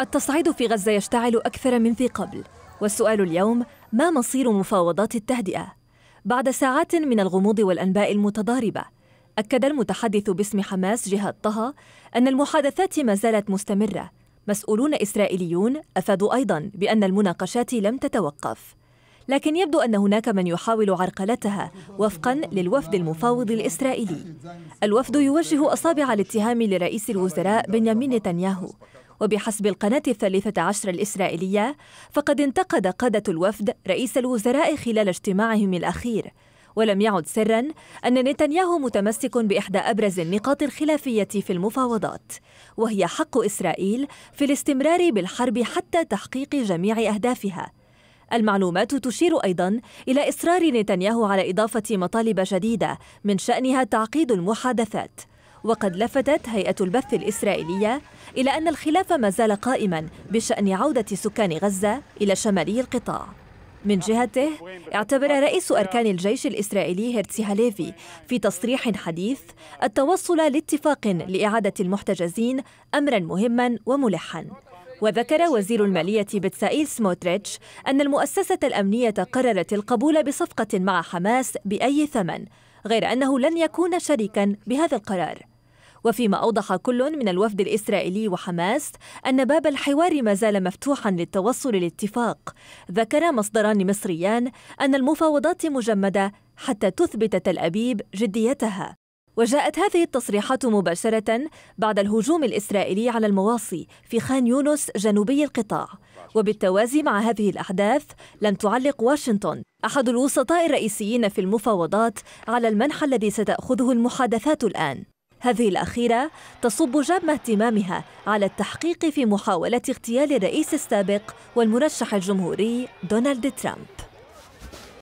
التصعيد في غزة يشتعل أكثر من ذي قبل والسؤال اليوم ما مصير مفاوضات التهدئة؟ بعد ساعات من الغموض والأنباء المتضاربة أكد المتحدث باسم حماس جهاد طه أن المحادثات ما زالت مستمرة مسؤولون إسرائيليون أفادوا أيضا بأن المناقشات لم تتوقف لكن يبدو أن هناك من يحاول عرقلتها وفقا للوفد المفاوض الإسرائيلي الوفد يوجه أصابع الاتهام لرئيس الوزراء بنيامين نتنياهو وبحسب القناة الثالثة عشر الإسرائيلية فقد انتقد قادة الوفد رئيس الوزراء خلال اجتماعهم الأخير ولم يعد سرا أن نتنياهو متمسك بإحدى أبرز النقاط الخلافية في المفاوضات وهي حق إسرائيل في الاستمرار بالحرب حتى تحقيق جميع أهدافها المعلومات تشير أيضا إلى إصرار نتنياهو على إضافة مطالب جديدة من شأنها تعقيد المحادثات وقد لفتت هيئة البث الإسرائيلية إلى أن الخلاف ما زال قائما بشأن عودة سكان غزة إلى شمالي القطاع من جهته اعتبر رئيس أركان الجيش الإسرائيلي هيرتسي هاليفي في تصريح حديث التوصل لاتفاق لإعادة المحتجزين أمرا مهما وملحا وذكر وزير المالية بتسائيل سموتريتش أن المؤسسة الأمنية قررت القبول بصفقة مع حماس بأي ثمن غير أنه لن يكون شريكا بهذا القرار وفيما أوضح كل من الوفد الإسرائيلي وحماس أن باب الحوار ما زال مفتوحا للتوصل لاتفاق ذكر مصدران مصريان أن المفاوضات مجمدة حتى تثبت تل أبيب جديتها وجاءت هذه التصريحات مباشرة بعد الهجوم الإسرائيلي على المواصي في خان يونس جنوبي القطاع وبالتوازي مع هذه الأحداث لم تعلق واشنطن أحد الوسطاء الرئيسيين في المفاوضات على المنح الذي ستأخذه المحادثات الآن هذه الأخيرة تصب جام اهتمامها على التحقيق في محاولة اغتيال الرئيس السابق والمرشح الجمهوري دونالد ترامب